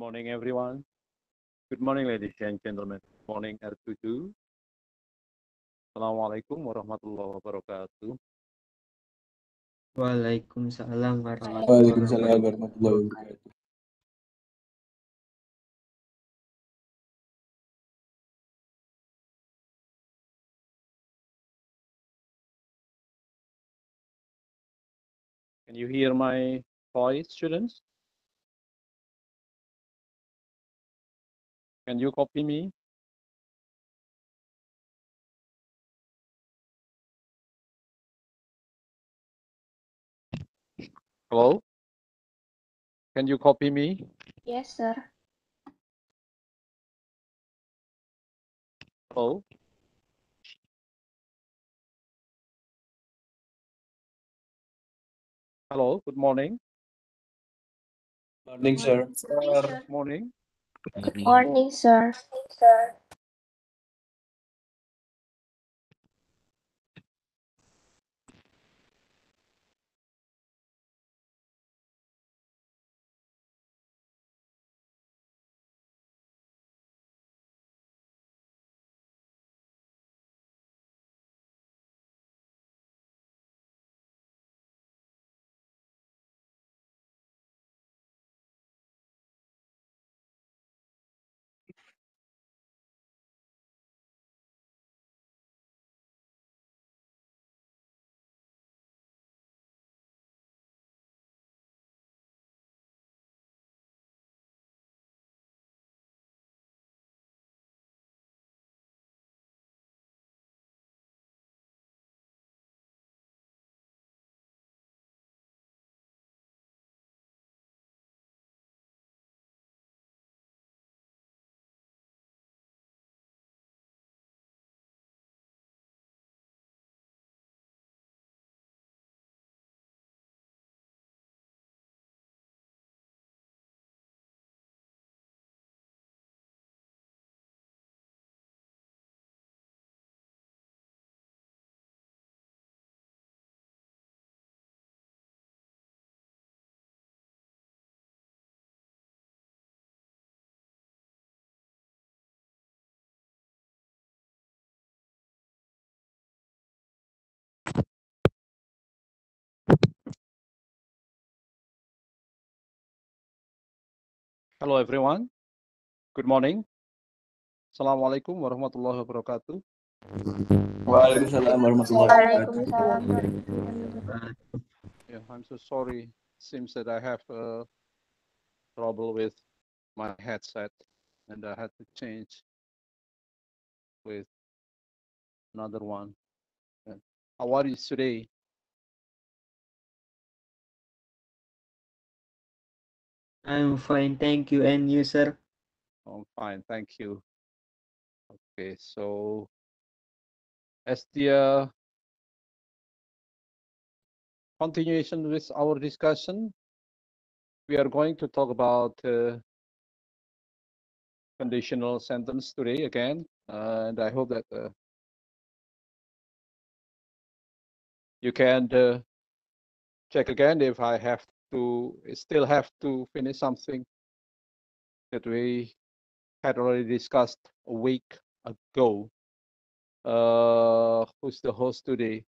morning, everyone. Good morning, ladies and gentlemen. Good morning, R22. Assalamualaikum warahmatullahi wabarakatuh. Waalaikumsalam warahmatullahi wabarakatuh. Can you hear my voice, students? Can you copy me? Hello? Can you copy me? Yes, sir. Hello? Hello, good morning. Morning, morning sir. Good morning. Good morning, sir. Good morning, sir. Hello everyone. Good morning. Assalamualaikum warahmatullahi wabarakatuh. Waalaikumsalam warahmatullahi wabarakatuh. Yeah, I'm so sorry. Seems that I have a uh, trouble with my headset and I had to change with another one. Uh, how are you today? I'm fine, thank you. And you, sir? I'm fine, thank you. Okay, so as the uh, continuation with our discussion, we are going to talk about uh, conditional sentence today again, uh, and I hope that uh, you can uh, check again if I have to still have to finish something that we had already discussed a week ago. Uh, who's the host today?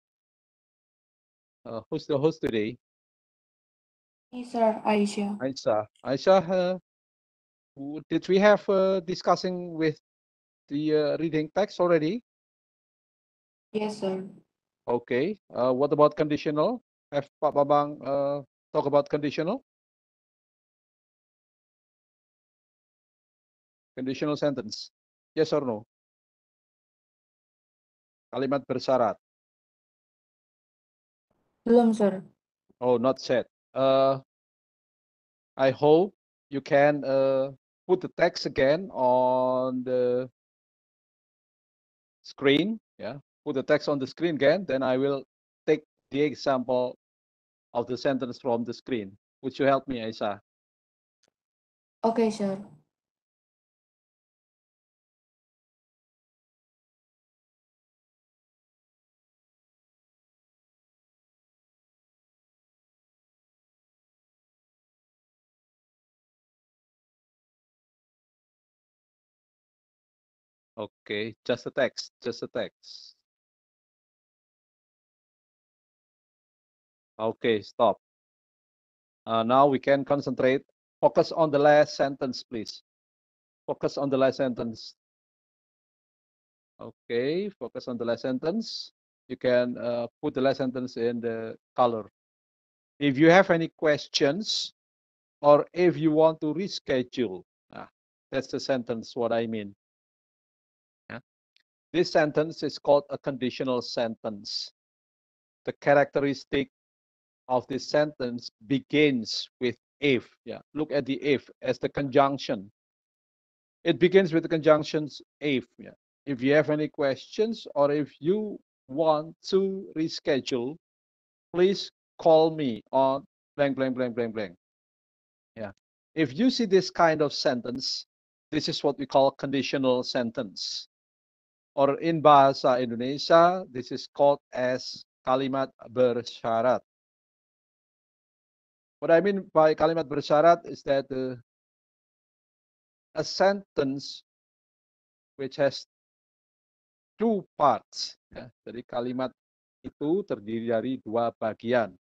Uh, who's the host today? sir. Aisha. Aisha. Aisha. Uh, did we have uh, discussing with the uh, reading text already? Yes, sir. Okay. Uh, what about conditional? Have Pak uh, talk about conditional. Conditional sentence. Yes or no? Kalimat bersyarat. Belum, sir. Oh, not said. Uh, I hope you can uh, put the text again on the screen. Yeah, put the text on the screen again. Then I will take the example of the sentence from the screen. Would you help me, Aisha? Okay, sure. Okay, just a text, just a text. Okay, stop. Uh, now we can concentrate. Focus on the last sentence, please. Focus on the last sentence. Okay, focus on the last sentence. You can uh, put the last sentence in the color. If you have any questions or if you want to reschedule, ah, that's the sentence what I mean. Yeah. This sentence is called a conditional sentence. The characteristic of this sentence begins with if. Yeah, look at the if as the conjunction. It begins with the conjunctions if. Yeah. If you have any questions or if you want to reschedule, please call me on blank, blank, blank, blank, blank. Yeah. If you see this kind of sentence, this is what we call conditional sentence. Or in Bahasa Indonesia, this is called as kalimat bersyarat. What I mean by kalimat bersyarat is that uh, a sentence which has two parts. Ya. Jadi kalimat itu terdiri dari dua bagian.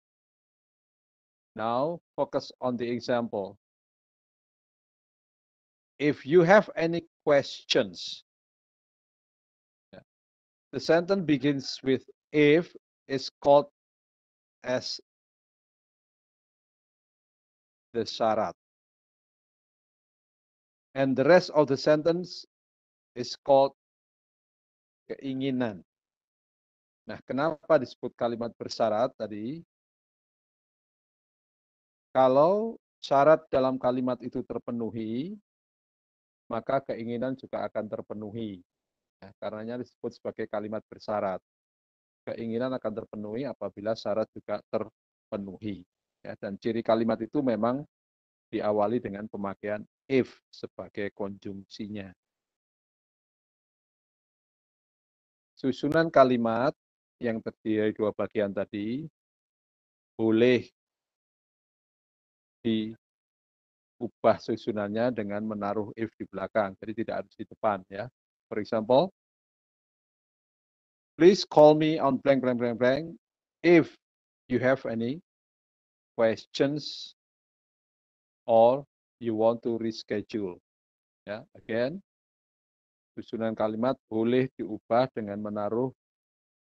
Now focus on the example. If you have any questions, the sentence begins with if is called as the syarat. And the rest of the sentence is called keinginan. Nah, kenapa disebut kalimat bersyarat tadi? Kalau syarat dalam kalimat itu terpenuhi, maka keinginan juga akan terpenuhi. Nah, karenanya disebut sebagai kalimat bersyarat. Keinginan akan terpenuhi apabila syarat juga terpenuhi. Ya, dan ciri kalimat itu memang diawali dengan pemakaian if sebagai konjungsinya. Susunan kalimat yang terdiri dari dua bagian tadi boleh diubah susunannya dengan menaruh if di belakang. Jadi tidak harus di depan ya. For example, please call me on blank blank blank blank if you have any questions or you want to reschedule. Ya, again, susunan kalimat boleh diubah dengan menaruh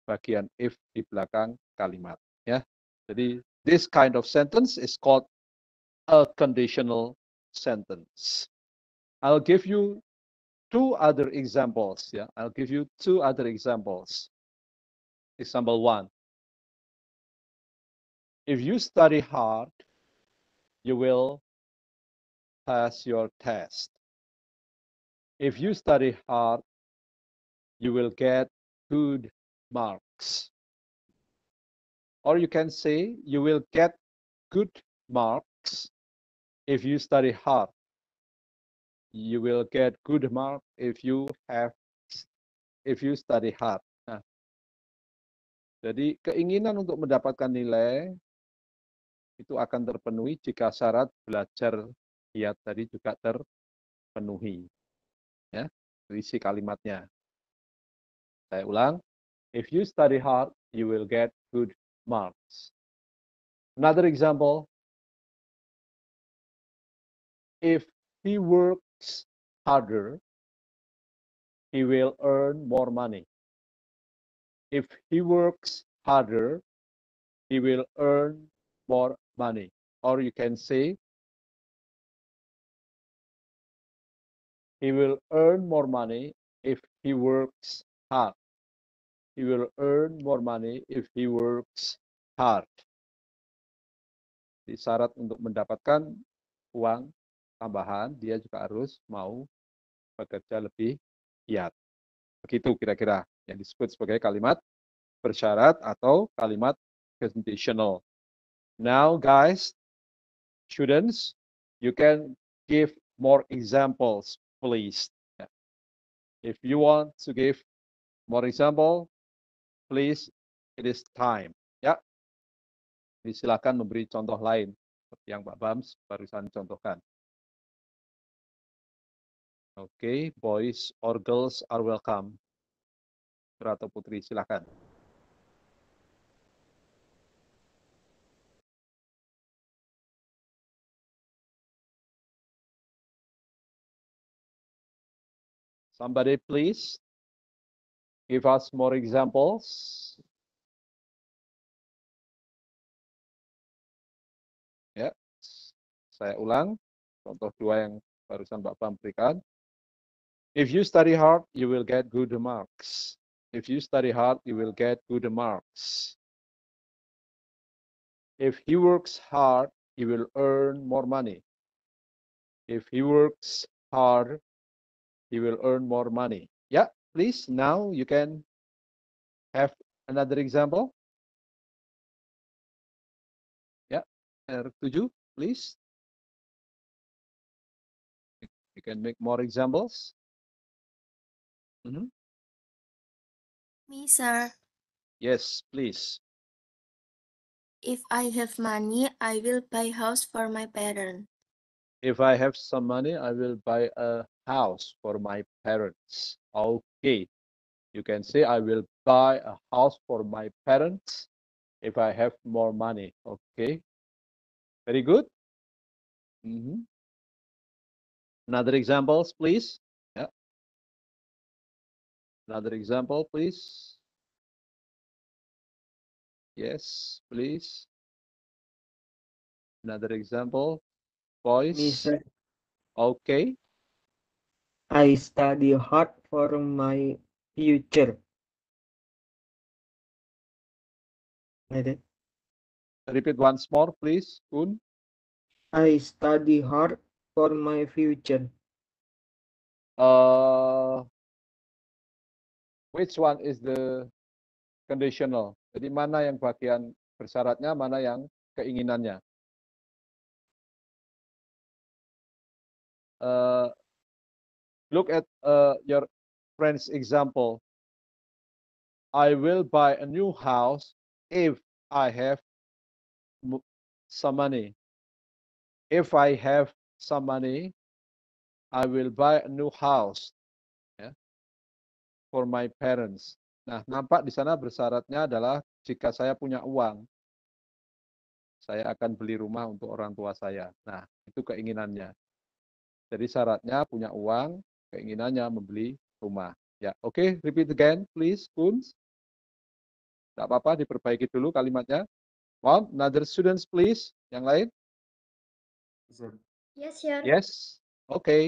bagian if di belakang kalimat. Ya, jadi this kind of sentence is called a conditional sentence. I'll give you two other examples. Yeah, I'll give you two other examples. Example one. If you study hard, you will pass your test. If you study hard, you will get good marks. Or you can say you will get good marks if you study hard. You will get good marks if you have if you study hard. Nah. Jadi keinginan untuk mendapatkan nilai itu akan terpenuhi jika syarat belajar ya tadi juga terpenuhi. Ya, isi kalimatnya. Saya ulang, if you study hard, you will get good marks. Another example, if he works harder, he will earn more money. If he works harder, he will earn more money, or you can say he will earn more money if he works hard. He will earn more money if he works hard. Di syarat untuk mendapatkan uang tambahan, dia juga harus mau bekerja lebih giat. Begitu kira-kira yang disebut sebagai kalimat bersyarat atau kalimat conditional. Now, guys, students, you can give more examples, please. If you want to give more example, please, it is time. Ya, yeah. silakan memberi contoh lain seperti yang Pak Bams barusan contohkan. Oke, okay, boys or girls are welcome. Putra putri, silakan. Somebody please give us more examples. Ya, saya ulang contoh dua yang barusan Mbak Pam berikan. If you study hard, you will get good marks. If you study hard, you will get good marks. If he works hard, he will earn more money. If he works hard, you will earn more money. Yeah, please. Now you can have another example. Yeah, R7, please. You can make more examples. Mm -hmm. Me, sir. Yes, please. If I have money, I will buy house for my parents. If I have some money, I will buy a house for my parents. Okay. You can say, I will buy a house for my parents if I have more money. Okay. Very good. Mm -hmm. Another examples, please. Yeah. Another example, please. Yes, please. Another example, boys. Okay. I study hard for my future. Like that. Repeat once more, please, Kun. I study hard for my future. Uh, which one is the conditional? Jadi mana yang bagian bersyaratnya, mana yang keinginannya? Uh, Look at uh, your friend's example. I will buy a new house if I have some money. If I have some money, I will buy a new house yeah, for my parents. Nah, nampak di sana bersyaratnya adalah jika saya punya uang, saya akan beli rumah untuk orang tua saya. Nah, itu keinginannya. Jadi syaratnya punya uang, keinginannya membeli rumah. Ya, oke, okay, repeat again, please, Kunz. tak apa-apa, diperbaiki dulu kalimatnya. Mom, another students, please. Yang lain? Yes, sir. Yes, oke. Okay.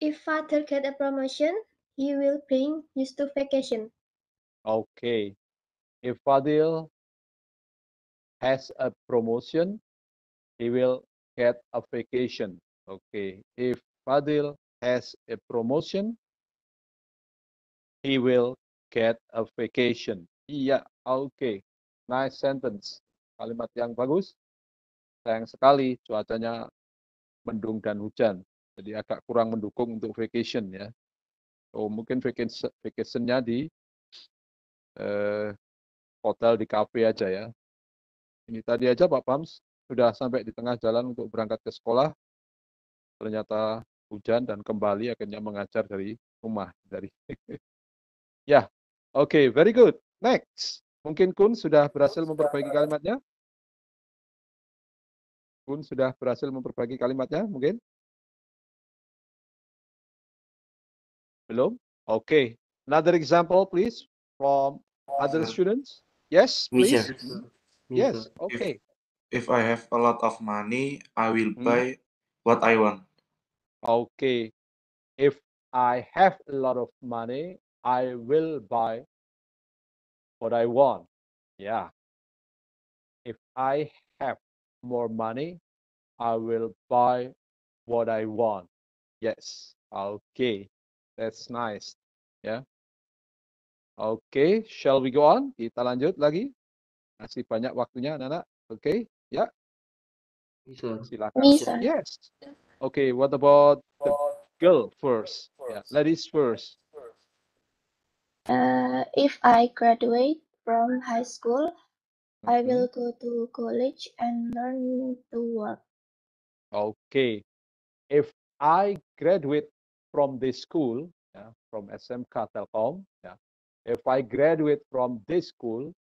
If father get a promotion, he will bring used to vacation. Oke. Okay. If father has a promotion, he will get a vacation. Oke. Okay. If Fadil has a promotion, he will get a vacation. Iya, oke. Okay. Nice sentence. Kalimat yang bagus. Sayang sekali cuacanya mendung dan hujan. Jadi agak kurang mendukung untuk vacation ya. Oh, mungkin vacation nya di eh, hotel di cafe aja ya. Ini tadi aja Pak Pams sudah sampai di tengah jalan untuk berangkat ke sekolah. Ternyata hujan dan kembali akhirnya mengajar dari rumah dari ya oke okay, very good next mungkin Kun sudah berhasil memperbaiki kalimatnya Kun sudah berhasil memperbaiki kalimatnya mungkin belum oke okay. another example please from other uh, students yes please yes okay if I have a lot of money I will hmm. buy what I want okay if i have a lot of money i will buy what i want yeah if i have more money i will buy what i want yes okay that's nice yeah okay shall we go on kita lanjut lagi masih banyak waktunya anak-anak oke okay. ya yeah. silakan yes Okay, what about the girl first? Yeah, ladies first. Uh, if I graduate from high school, I mm-hmm. will go to college and learn to work. Okay. If I graduate from this school, yeah, from SMK Telkom, yeah, if I graduate from this school,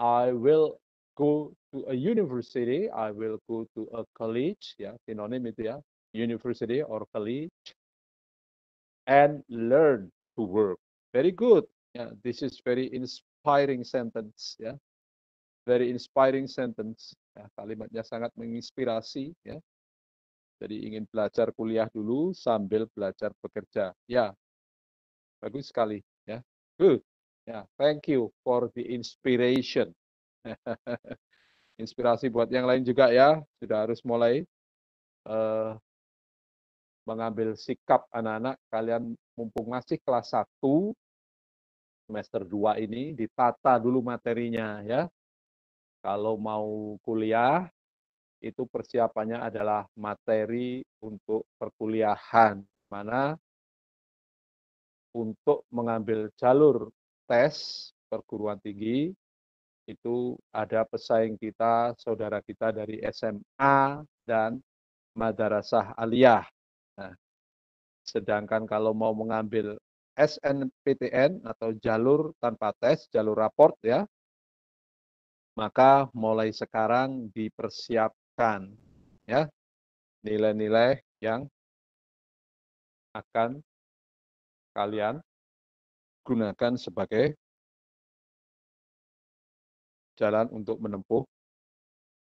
I will go to a university, I will go to a college, yeah, sinonim itu ya, university or college and learn to work. Very good. Yeah, this is very inspiring sentence. yeah. very inspiring sentence. Ya, kalimatnya sangat menginspirasi. Ya. Jadi ingin belajar kuliah dulu sambil belajar bekerja. Ya, bagus sekali. Ya, good. Ya, thank you for the inspiration. Inspirasi buat yang lain juga ya. Sudah harus mulai uh, mengambil sikap anak-anak kalian mumpung masih kelas 1 semester 2 ini ditata dulu materinya ya. Kalau mau kuliah itu persiapannya adalah materi untuk perkuliahan mana untuk mengambil jalur tes perguruan tinggi itu ada pesaing kita, saudara kita dari SMA dan Madrasah Aliyah. Nah, sedangkan kalau mau mengambil SNPTN atau jalur tanpa tes, jalur raport ya, maka mulai sekarang dipersiapkan ya nilai-nilai yang akan kalian gunakan sebagai jalan untuk menempuh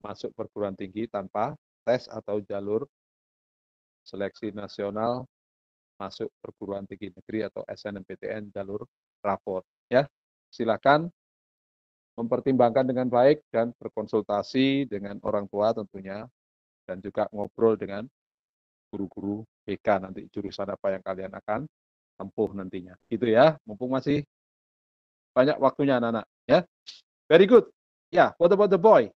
masuk perguruan tinggi tanpa tes atau jalur seleksi nasional masuk perguruan tinggi negeri atau SNMPTN jalur rapor. Ya, silakan mempertimbangkan dengan baik dan berkonsultasi dengan orang tua tentunya dan juga ngobrol dengan guru-guru BK nanti jurusan apa yang kalian akan tempuh nantinya. gitu ya, mumpung masih banyak waktunya anak-anak ya. Very good. Ya, yeah, what about the boy?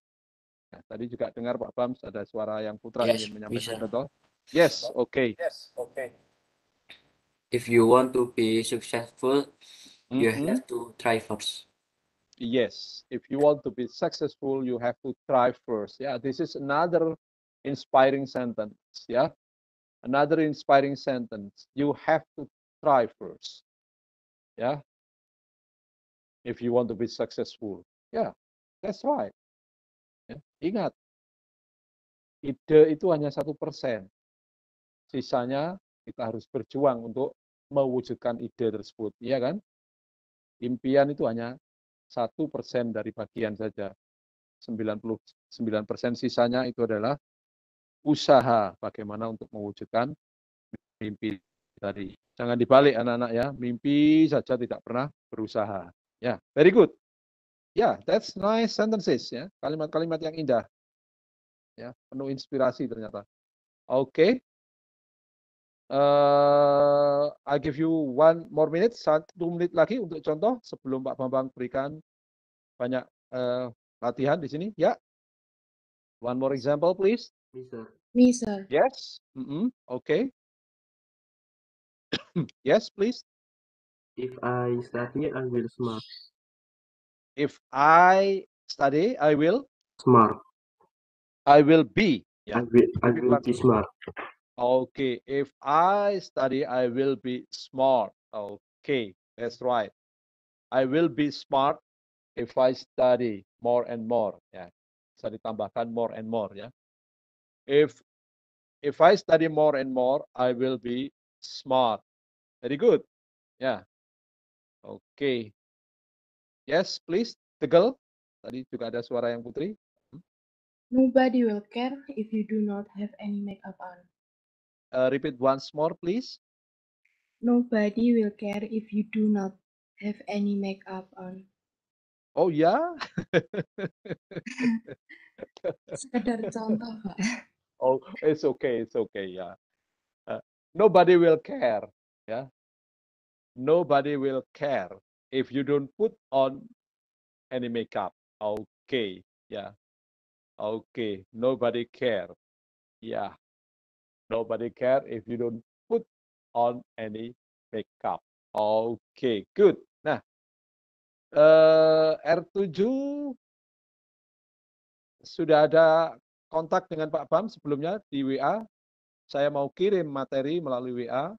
Nah, tadi juga dengar Pak Bams ada suara yang putra yes, iya, ingin menyampaikan betul. Yes, okay. Yes, okay. If you want to be successful, mm -hmm. you mm-hmm. have to try first. Yes, if you want to be successful, you have to try first. Yeah, this is another inspiring sentence. Yeah, another inspiring sentence. You have to try first. Yeah, if you want to be successful. Yeah, that's right. Ingat, ide itu hanya satu persen Sisanya kita harus berjuang untuk mewujudkan ide tersebut, iya kan? Impian itu hanya satu persen dari bagian saja. 99 persen sisanya itu adalah usaha bagaimana untuk mewujudkan mimpi tadi. Jangan dibalik anak-anak ya, mimpi saja tidak pernah berusaha. Ya, yeah, very good. Ya, yeah, that's nice sentences ya, kalimat-kalimat yang indah. Ya, yeah, penuh inspirasi ternyata. Oke, okay. Uh, eh, I give you one more minute, satu menit lagi untuk contoh sebelum Pak Bambang berikan banyak uh, latihan di sini. Ya, yeah. one more example please. Me sir. Yes. Mm -hmm. Okay. yes, please. If I study, I will smart. If I study, I will smart. I will be. Yeah. I will. I will be smart. Okay, if I study, I will be smart. Okay, that's right. I will be smart if I study more and more. Ya, bisa ditambahkan more and more ya. If if I study more and more, I will be smart. Very good. Ya. Okay. Yes, please. Tegel. Tadi juga ada suara yang putri. Hmm. Nobody will care if you do not have any makeup on. Uh, repeat once more, please. Nobody will care if you do not have any makeup on. Oh yeah. Sekedar contoh, Pak. Oh, it's okay, it's okay, Yeah. Uh, nobody will care, Yeah. Nobody will care if you don't put on any makeup. Okay, Yeah. Okay, nobody care. Yeah. Nobody care if you don't put on any makeup. Oke, okay, good. Nah, eh, uh, R7 sudah ada kontak dengan Pak Bam sebelumnya di WA. Saya mau kirim materi melalui WA.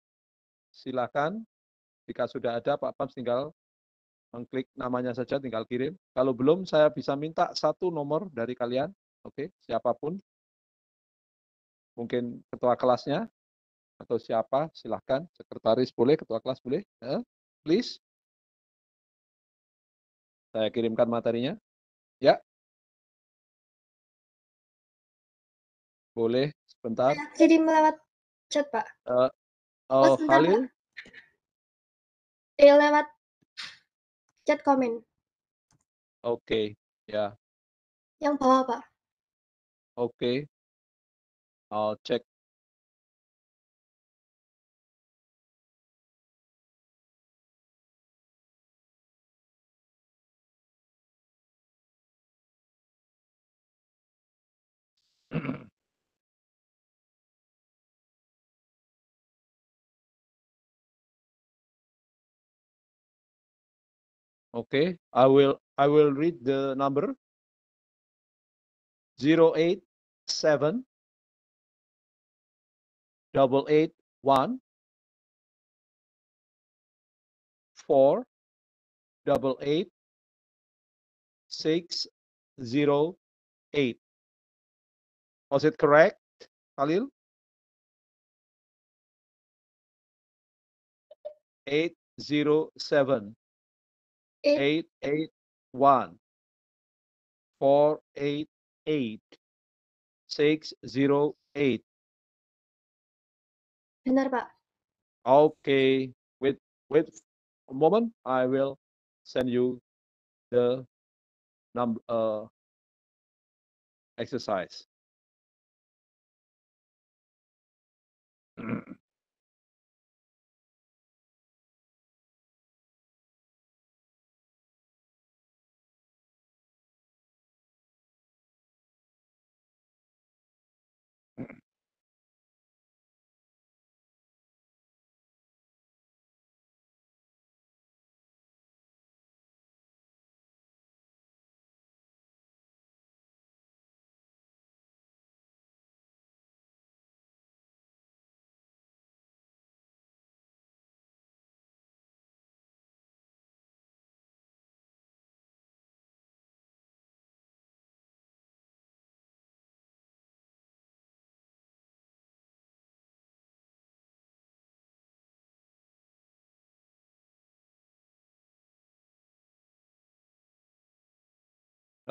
Silakan. Jika sudah ada, Pak Bam tinggal mengklik namanya saja, tinggal kirim. Kalau belum, saya bisa minta satu nomor dari kalian. Oke, okay, siapapun mungkin ketua kelasnya atau siapa silahkan sekretaris boleh ketua kelas boleh ya, please saya kirimkan materinya ya boleh sebentar jadi melewat chat pak uh, oh, oh Halil eh, lewat chat komen oke okay, ya yang bawah pak oke okay. I'll check. okay i will i will read the number Zero eight seven double eight one four double eight six zero eight. Was it correct, Khalil? Eight zero seven eight eight one four eight eight six zero eight. Benar, Pak. Okay, wait, wait a moment. I will send you the number uh, exercise.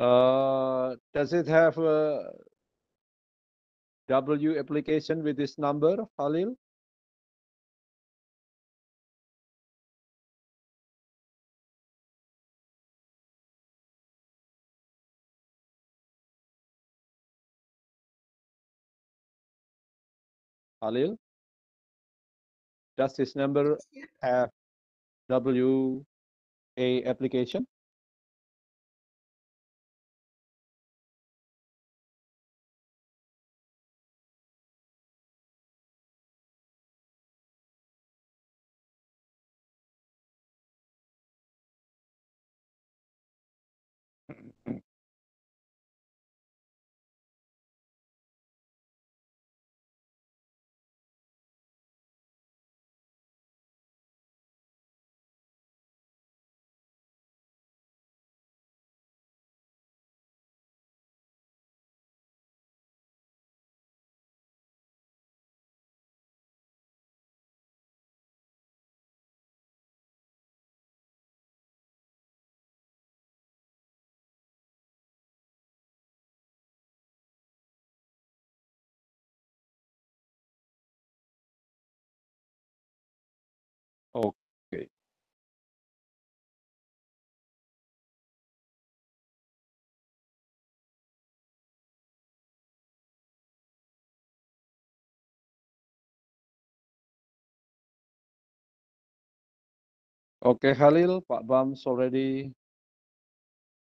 Uh, does it have a W application with this number, Halil? Halil, Does this number have W A application? Okay, Halil, Pak Bams already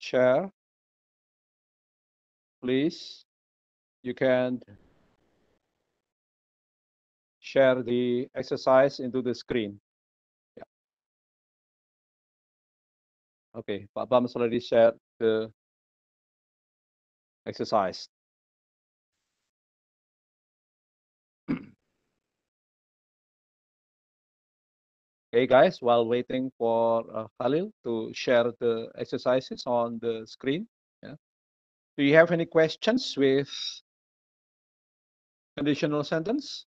share. Please, you can share the exercise into the screen. Yeah. Okay, Pak Bams already shared the exercise. Okay, guys, while waiting for uh, Khalil to share the exercises on the screen, yeah. do you have any questions with conditional sentence?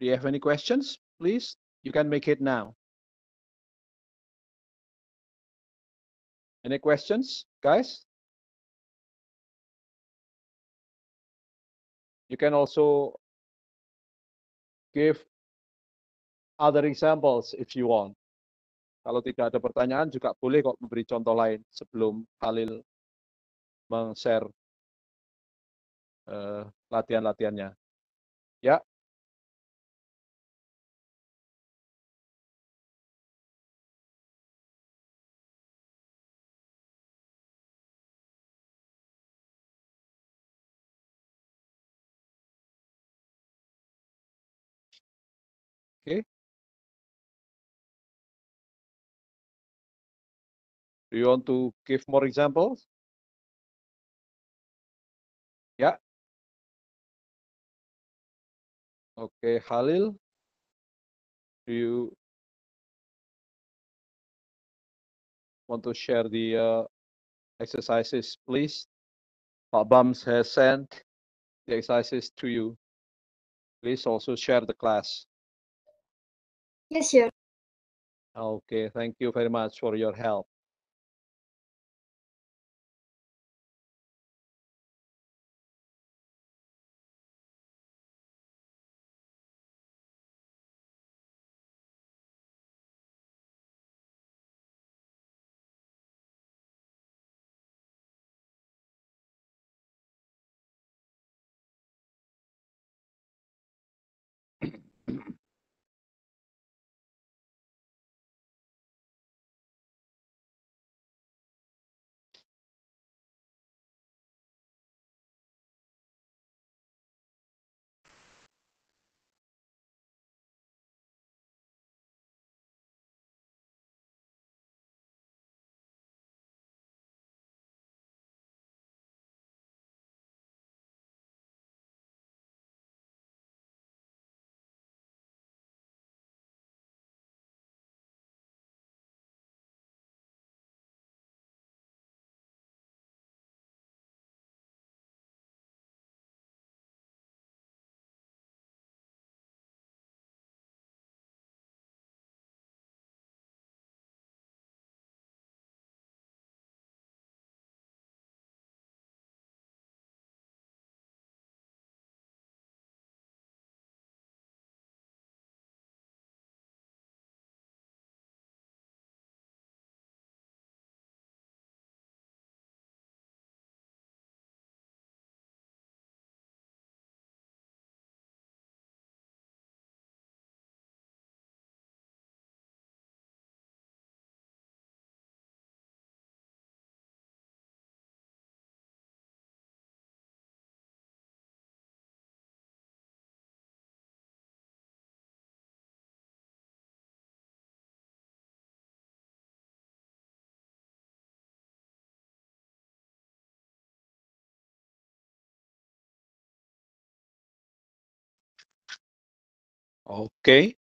Do you have any questions? Please, you can make it now. Any questions, guys? You can also give other examples if you want. Kalau tidak ada pertanyaan juga boleh kok memberi contoh lain sebelum Khalil meng-share uh, latihan-latihannya. Ya. Oke. Okay. Do you want to give more examples? Yeah. Okay, Halil, do you want to share the uh, exercises, please? Pak Bams has sent the exercises to you. Please also share the class. Yes, sir. Okay, thank you very much for your help. Okay.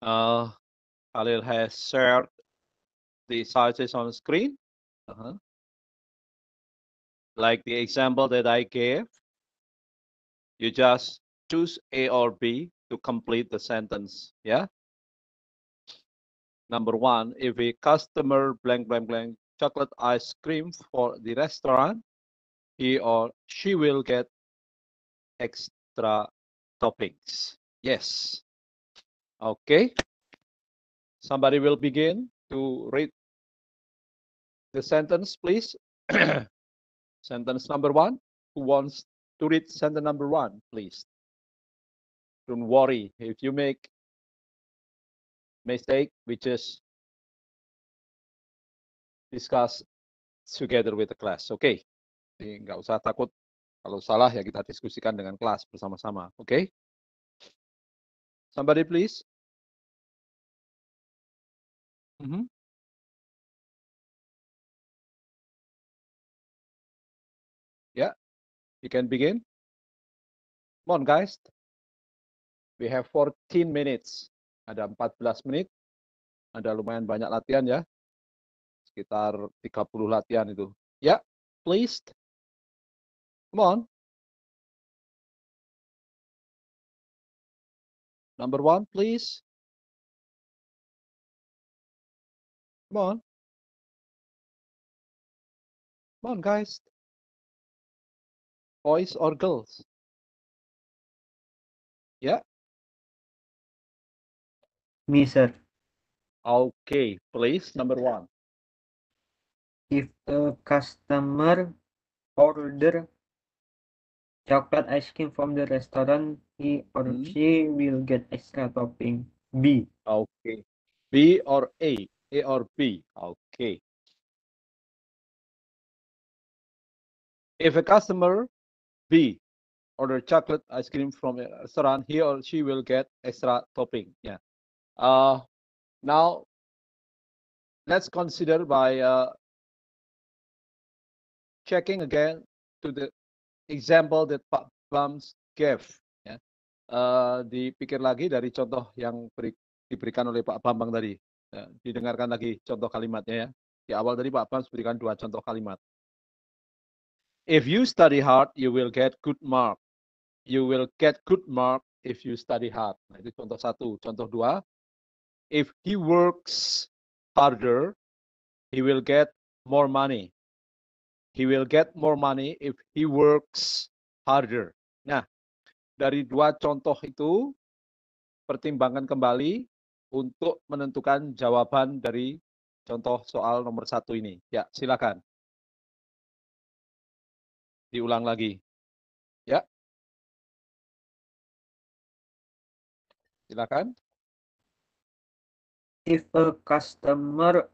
uh, Khalil has shared the sizes on the screen. Uh -huh. Like the example that I gave, you just choose A or B to complete the sentence. Yeah. Number one, if a customer blank blank blank chocolate ice cream for the restaurant, he or she will get extra topics. Yes. Okay. Somebody will begin to read the sentence, please. sentence number one. Who wants to read sentence number one, please? Don't worry if you make mistake, we just discuss together with the class. Okay. Jadi nggak usah takut Kalau salah ya kita diskusikan dengan kelas bersama-sama. Oke? Okay? Somebody please. Mm -hmm. Yeah, you can begin. Come on, guys. We have 14 minutes. Ada 14 menit. Ada lumayan banyak latihan ya. Sekitar 30 latihan itu. Ya, yeah, please. Come on. Number one, please. Come on. Come on, guys. Boys or girls? Yeah. Me, sir. Okay, please, number one. If a customer order chocolate ice cream from the restaurant, he or hmm. she will get extra topping. B. Okay. B or A? A or B? Okay. If a customer B order chocolate ice cream from a restaurant, he or she will get extra topping. Yeah. Uh, now, let's consider by uh, checking again to the example that Pak Bams gave. Ya. Uh, dipikir lagi dari contoh yang beri, diberikan oleh Pak Bambang tadi. Ya, didengarkan lagi contoh kalimatnya ya. Di awal tadi Pak Bams berikan dua contoh kalimat. If you study hard, you will get good mark. You will get good mark if you study hard. Nah, itu contoh satu. Contoh dua, if he works harder, he will get more money he will get more money if he works harder. Nah, dari dua contoh itu pertimbangkan kembali untuk menentukan jawaban dari contoh soal nomor satu ini. Ya, silakan. Diulang lagi. Ya. Silakan. If a customer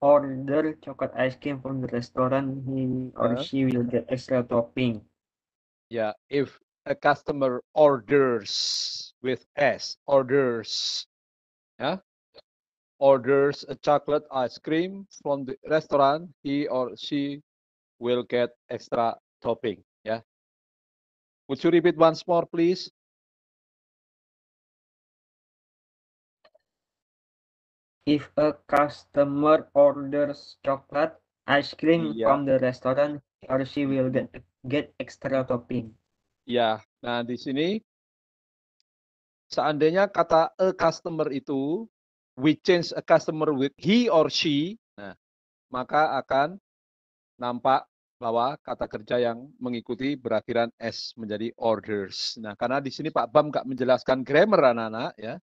order chocolate ice cream from the restaurant, he or uh she will get extra topping. Yeah, if a customer orders with S, orders, yeah, orders a chocolate ice cream from the restaurant, he or she will get extra topping. Yeah. Would you repeat once more, please? If a customer orders chocolate ice cream yeah. from the restaurant, he or she will get get extra topping. Ya, nah di sini seandainya kata a customer itu we change a customer with he or she, nah maka akan nampak bahwa kata kerja yang mengikuti berakhiran s menjadi orders. Nah, karena di sini Pak Bam nggak menjelaskan grammar anak-anak ya.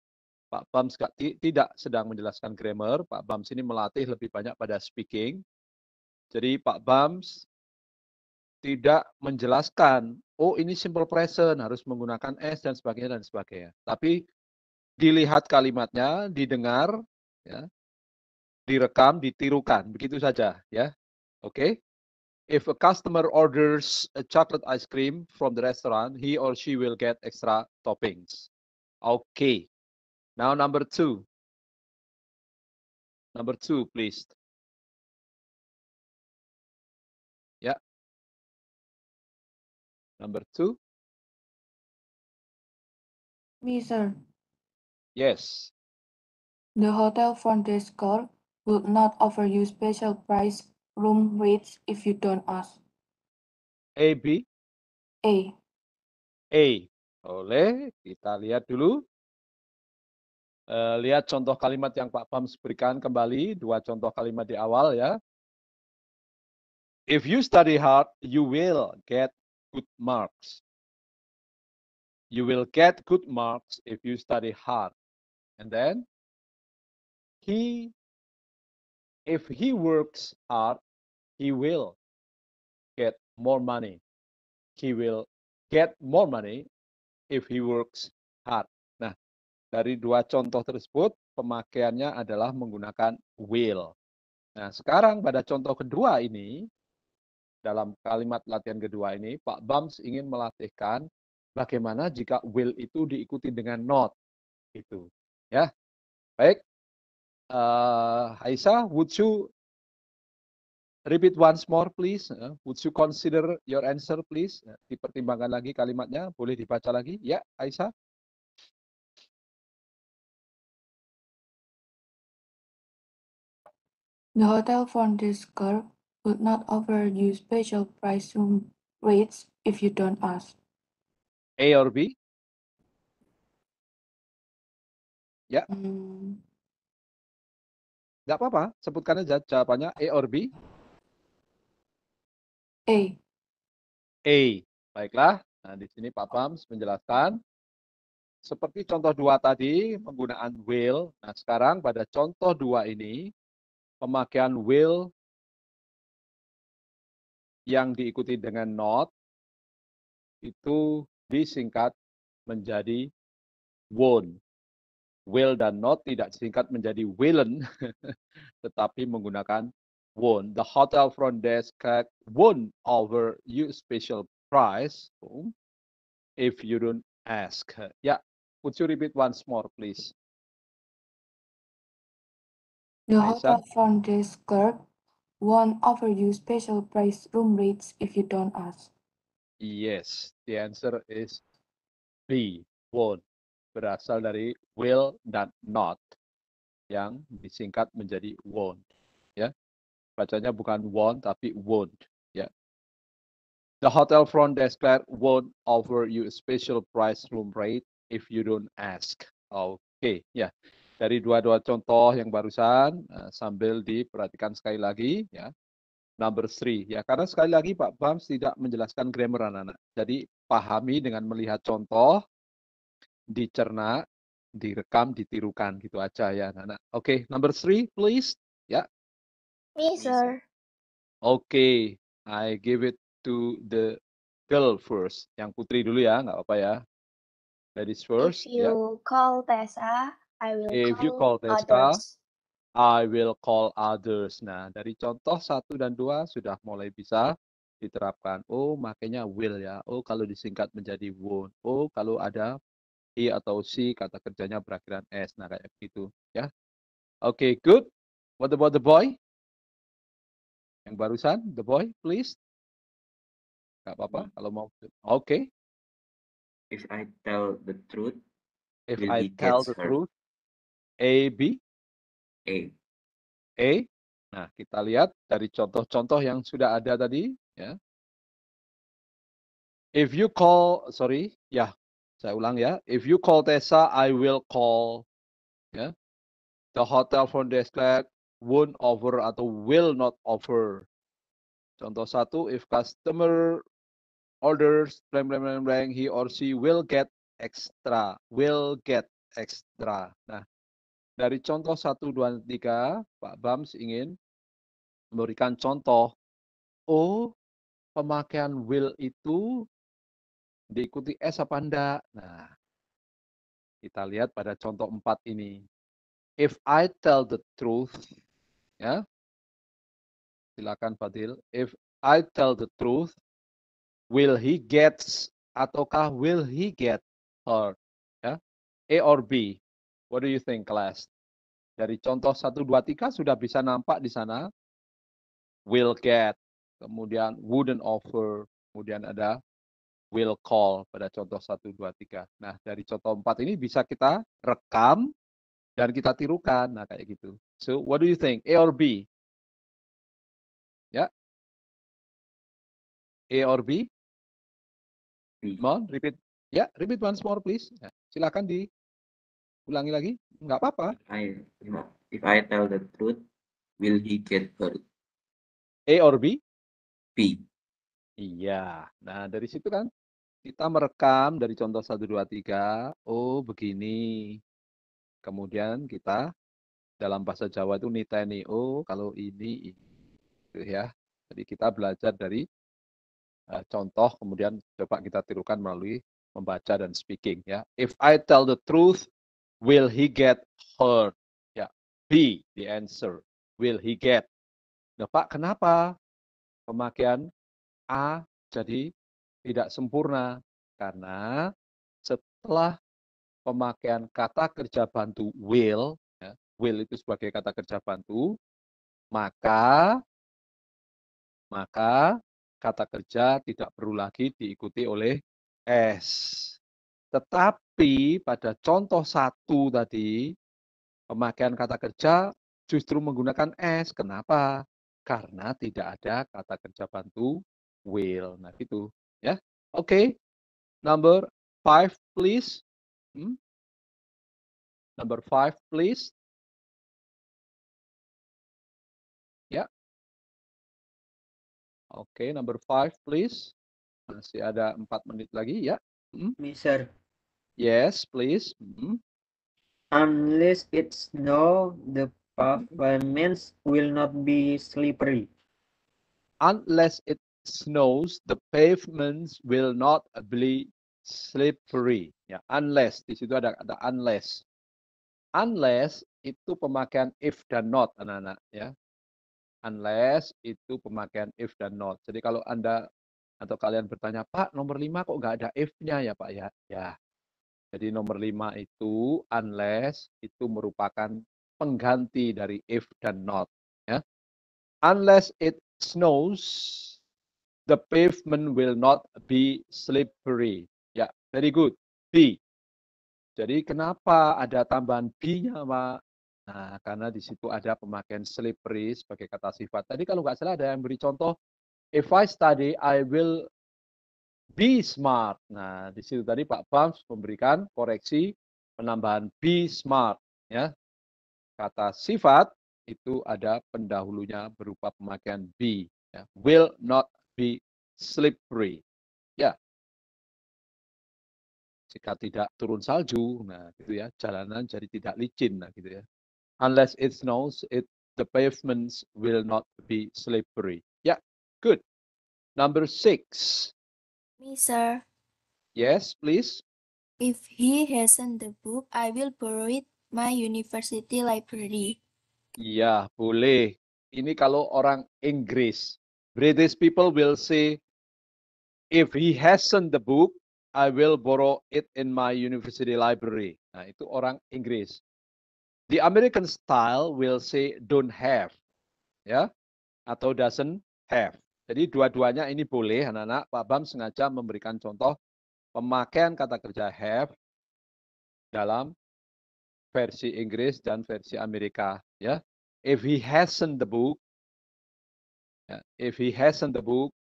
Pak Bams tidak sedang menjelaskan grammar, Pak Bams ini melatih lebih banyak pada speaking. Jadi Pak Bams tidak menjelaskan, oh ini simple present, harus menggunakan S dan sebagainya dan sebagainya. Tapi dilihat kalimatnya, didengar, ya, direkam, ditirukan, begitu saja, ya. Oke. Okay? If a customer orders a chocolate ice cream from the restaurant, he or she will get extra toppings. Oke. Okay. Now number two. Number two, please. Yeah. Number two. Me, Yes. The hotel front desk call will not offer you special price room rates if you don't ask. A, B? A. A. Oleh, kita lihat dulu. Eh, lihat contoh kalimat yang Pak Pam berikan kembali, dua contoh kalimat di awal ya. If you study hard, you will get good marks. You will get good marks if you study hard. And then he if he works hard, he will get more money. He will get more money if he works hard. Dari dua contoh tersebut, pemakaiannya adalah menggunakan will. Nah, sekarang pada contoh kedua ini, dalam kalimat latihan kedua ini, Pak Bams ingin melatihkan bagaimana jika will itu diikuti dengan not. Itu, ya. Baik. Uh, eh, Aisyah, would you repeat once more please? Uh, would you consider your answer please? Uh, dipertimbangkan lagi kalimatnya, boleh dibaca lagi. Ya, Aisyah. The hotel from this curve would not offer you special price room rates if you don't ask. A or B? Ya. Hmm. Gak apa-apa, sebutkan aja jawabannya A or B. A. A. Baiklah. Nah, di sini Pak Pams menjelaskan seperti contoh dua tadi penggunaan will. Nah, sekarang pada contoh dua ini pemakaian will yang diikuti dengan not itu disingkat menjadi won. Will dan not tidak disingkat menjadi willen, tetapi menggunakan won. The hotel front desk won over you special price if you don't ask. Yeah, would you repeat once more, please? The hotel Myself. front desk clerk won't offer you special price room rates if you don't ask. Yes, the answer is B, won't. Berasal dari will dan not yang disingkat menjadi won't. Ya, bacanya bukan won't tapi won't. Ya. The hotel front desk clerk won't offer you a special price room rate if you don't ask. Oke, okay, ya dari dua-dua contoh yang barusan eh, sambil diperhatikan sekali lagi ya number three ya karena sekali lagi Pak Bams tidak menjelaskan grammar anak-anak jadi pahami dengan melihat contoh dicerna direkam ditirukan gitu aja ya anak-anak oke okay, number three please ya yeah. sir oke okay, I give it to the girl first yang putri dulu ya nggak apa-apa ya ladies first if ya. you yeah. call Tessa I will If call you call Tesla, I will call others. Nah, dari contoh satu dan dua sudah mulai bisa diterapkan. Oh, makanya will ya. Oh, kalau disingkat menjadi won't. Oh, kalau ada i atau si kata kerjanya berakhiran s. Nah, kayak gitu. ya. Oke, okay, good. What about the boy? Yang barusan, the boy, please. Gak apa-apa kalau mau. Oke. Okay. If I tell the truth, if I tell the her. truth, A, B? A. A. Nah, kita lihat dari contoh-contoh yang sudah ada tadi. Ya. If you call, sorry, ya, saya ulang ya. If you call Tessa, I will call. Ya. The hotel from desk clerk won't offer atau will not offer. Contoh satu, if customer orders blank blank blank blank, he or she will get extra. Will get extra. Nah, dari contoh 1, 2, 3, Pak Bams ingin memberikan contoh. Oh, pemakaian will itu diikuti S apa enggak? Nah, kita lihat pada contoh 4 ini. If I tell the truth, ya, silakan Fadil. If I tell the truth, will he get ataukah will he get her? Ya, A or B? What do you think, class? Dari contoh 1, 2, 3 sudah bisa nampak di sana. Will get, kemudian wouldn't offer, kemudian ada will call pada contoh 1, 2, 3. Nah, dari contoh 4 ini bisa kita rekam dan kita tirukan. Nah, kayak gitu. So, what do you think? A or B? Ya? Yeah. A or B? Hmm. Come repeat. Ya, yeah, repeat once more, please. Yeah. silakan di Ulangi lagi, nggak apa-apa. I, if I tell the truth, will he get hurt? A or B? B. Iya. Nah, dari situ kan kita merekam dari contoh 1, 2, 3. Oh, begini. Kemudian kita dalam bahasa Jawa itu niteni. Oh, kalau ini, ini. ya. Jadi kita belajar dari uh, contoh, kemudian coba kita tirukan melalui membaca dan speaking. ya. If I tell the truth, Will he get hurt? Ya, B the answer. Will he get? Nah, Pak, kenapa pemakaian A jadi tidak sempurna? Karena setelah pemakaian kata kerja bantu will, ya, will itu sebagai kata kerja bantu, maka maka kata kerja tidak perlu lagi diikuti oleh S. Tetap tapi pada contoh satu tadi, pemakaian kata kerja justru menggunakan S. Kenapa? Karena tidak ada kata kerja bantu will. Nah, gitu ya. Oke. Okay. Number five, please. Hmm? Number five, please. Ya. Oke, okay, number five, please. Masih ada empat menit lagi ya. Hmm? Mister. Yes, please. Mm -hmm. Unless it snow, the pavements will not be slippery. Unless it snows, the pavements will not be slippery. Ya, unless di situ ada ada unless. Unless itu pemakaian if dan not, anak-anak. Ya, unless itu pemakaian if dan not. Jadi kalau anda atau kalian bertanya, Pak, nomor lima kok nggak ada if-nya ya Pak ya? Ya, jadi nomor lima itu unless itu merupakan pengganti dari if dan not. Ya. Unless it snows, the pavement will not be slippery. Ya, very good. B. Jadi kenapa ada tambahan B-nya, Pak? Nah, karena di situ ada pemakaian slippery sebagai kata sifat. Tadi kalau nggak salah ada yang beri contoh, if I study, I will be smart. Nah, di situ tadi Pak Bams memberikan koreksi penambahan be smart ya. Kata sifat itu ada pendahulunya berupa pemakaian be ya. will not be slippery. Ya. Jika tidak turun salju, nah gitu ya, jalanan jadi tidak licin nah gitu ya. Unless it snows, it the pavements will not be slippery. Ya, good. Number six, Me, sir. Yes, please. If he hasn't the book, I will borrow it my university library. Iya, boleh. Ini kalau orang Inggris. British people will say, if he hasn't the book, I will borrow it in my university library. Nah, itu orang Inggris. The American style will say don't have. Ya, atau doesn't have. Jadi dua-duanya ini boleh anak-anak. Pak Bam sengaja memberikan contoh pemakaian kata kerja have dalam versi Inggris dan versi Amerika. Ya, if he hasn't the book, ya, if he hasn't the book,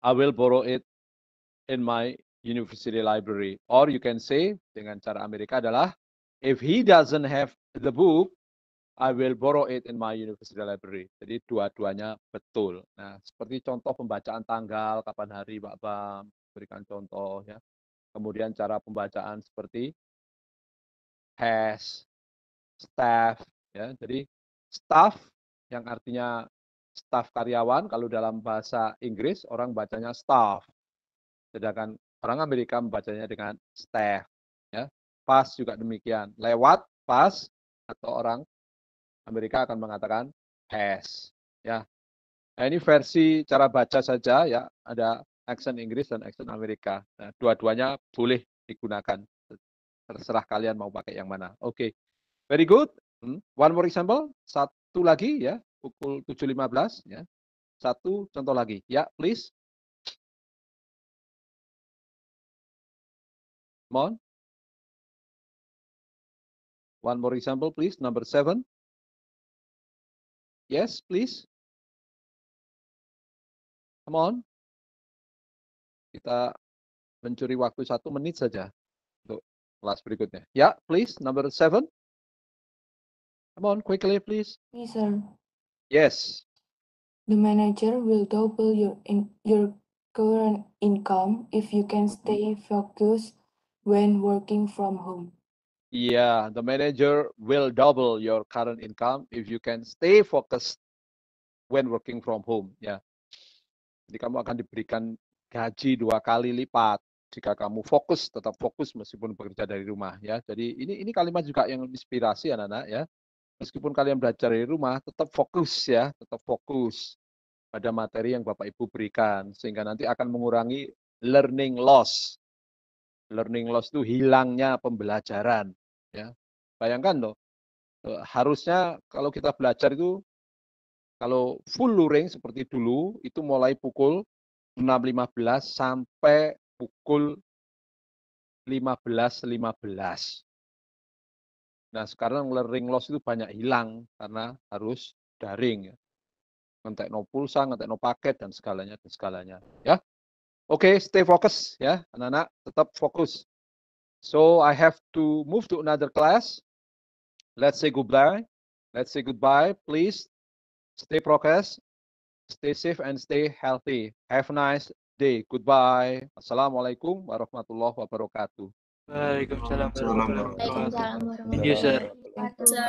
I will borrow it in my university library. Or you can say dengan cara Amerika adalah if he doesn't have the book, I will borrow it in my university library. Jadi dua-duanya betul. Nah, seperti contoh pembacaan tanggal, kapan hari, Pak Bam, berikan contoh ya. Kemudian cara pembacaan seperti has, staff, ya. Jadi staff yang artinya staff karyawan, kalau dalam bahasa Inggris orang bacanya staff. Sedangkan orang Amerika membacanya dengan staff. Ya. Pas juga demikian. Lewat, pas, atau orang Amerika akan mengatakan has. Ya. Nah, ini versi cara baca saja ya, ada aksen Inggris dan aksen Amerika. Nah, dua-duanya boleh digunakan. Terserah kalian mau pakai yang mana. Oke. Okay. Very good. Hmm. One more example. Satu lagi ya, pukul 7.15 ya. Satu contoh lagi. Ya, please. Come One more example, please. Number seven. Yes, please. Come on. Kita mencuri waktu satu menit saja untuk kelas berikutnya. Ya, yeah, please, number seven. Come on, quickly, please. Yes, sir. Yes. The manager will double your in your current income if you can stay focused when working from home. Yeah, the manager will double your current income if you can stay focused when working from home. Ya, yeah. jadi kamu akan diberikan gaji dua kali lipat jika kamu fokus tetap fokus meskipun bekerja dari rumah ya. Jadi ini ini kalimat juga yang inspirasi anak-anak ya. Meskipun kalian belajar dari rumah, tetap fokus ya, tetap fokus pada materi yang Bapak Ibu berikan sehingga nanti akan mengurangi learning loss learning loss itu hilangnya pembelajaran. Ya, bayangkan loh, eh, harusnya kalau kita belajar itu kalau full luring seperti dulu itu mulai pukul 6.15 sampai pukul 15.15. 15. Nah, sekarang luring loss itu banyak hilang karena harus daring. Ya. no pulsa, no paket, dan segalanya, dan segalanya. Ya, Oke, okay, stay fokus ya, anak-anak. Tetap fokus. So I have to move to another class. Let's say goodbye. Let's say goodbye. Please stay progress, stay safe, and stay healthy. Have a nice day. Goodbye. Assalamualaikum warahmatullahi wabarakatuh. Waalaikumsalam warahmatullahi wabarakatuh. Thank you, sir.